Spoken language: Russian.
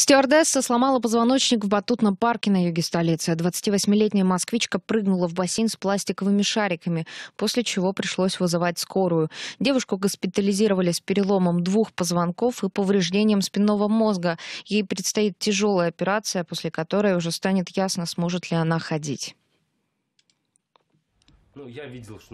Стюардесса сломала позвоночник в батутном парке на юге столицы. 28-летняя москвичка прыгнула в бассейн с пластиковыми шариками, после чего пришлось вызывать скорую. Девушку госпитализировали с переломом двух позвонков и повреждением спинного мозга. Ей предстоит тяжелая операция, после которой уже станет ясно, сможет ли она ходить. Ну, я видел, что...